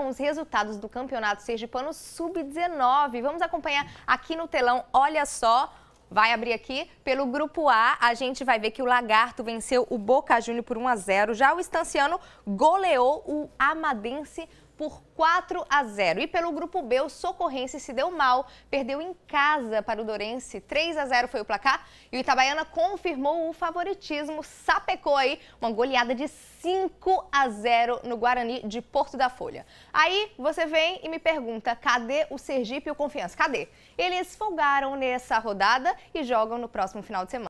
com os resultados do Campeonato Sergipano Sub-19. Vamos acompanhar aqui no telão, olha só. Vai abrir aqui pelo grupo A, a gente vai ver que o Lagarto venceu o Boca Júnior por 1 a 0. Já o Estanciano goleou o Amadense por 4 a 0. E pelo grupo B, o Socorrense se deu mal, perdeu em casa para o Dorense, 3 a 0 foi o placar. E o Itabaiana confirmou o favoritismo, sapecou aí uma goleada de 5 a 0 no Guarani de Porto da Folha. Aí você vem e me pergunta, cadê o Sergipe e o Confiança? Cadê? Eles folgaram nessa rodada e jogam no próximo final de semana.